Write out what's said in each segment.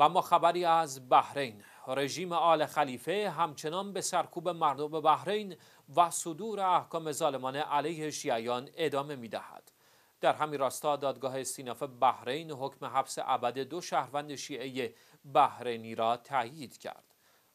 و ما خبری از بحرین رژیم آل خلیفه همچنان به سرکوب مردم بحرین و صدور احکام ظالمانه علیه شیعیان ادامه می دهد. در همین راستا دادگاه استیناف بحرین حکم حبس ابد دو شهروند شیعه بحرینی را تایید کرد.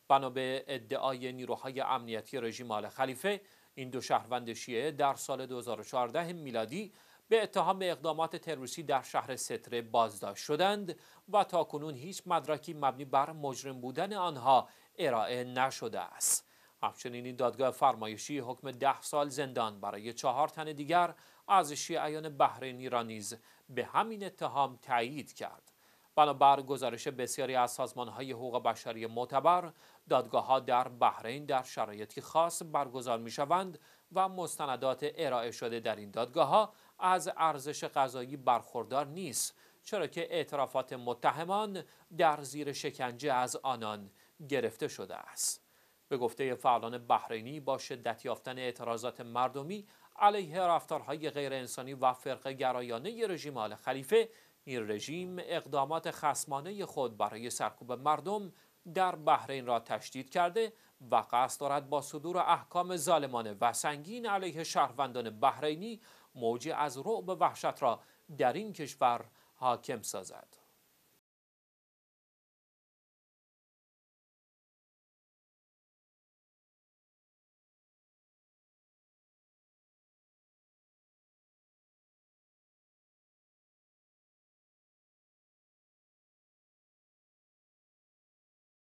بنا به ادعای نیروهای امنیتی رژیم آل خلیفه این دو شهروند شیعه در سال 2014 میلادی به اتهام اقدامات تروریستی در شهر ستره بازداشت شدند و تا کنون هیچ مدرکی مبنی بر مجرم بودن آنها ارائه نشده است همچنین این دادگاه فرمایشی حکم ده سال زندان برای چهار تن دیگر از شیعیان بحرینی را نیز به همین اتهام تایید کرد بنابر گزارش بسیاری از سازمان های حقوق بشری معتبر دادگاه ها در بحرین در شرایطی خاص برگزار می شوند و مستندات ارائه شده در این دادگاه ها از ارزش قضایی برخوردار نیست چرا که اعترافات متهمان در زیر شکنجه از آنان گرفته شده است به گفته فعالان بحرینی با شدت یافتن اعتراضات مردمی علیه رفتارهای انسانی و فرقه گرایانه رژیم آل خلیفه این رژیم اقدامات خسمانه خود برای سرکوب مردم در بحرین را تشدید کرده و قصد دارد با صدور احکام ظالمانه و سنگین علیه شهروندان بحرینی موجی از رعب وحشت را در این کشور حاکم سازد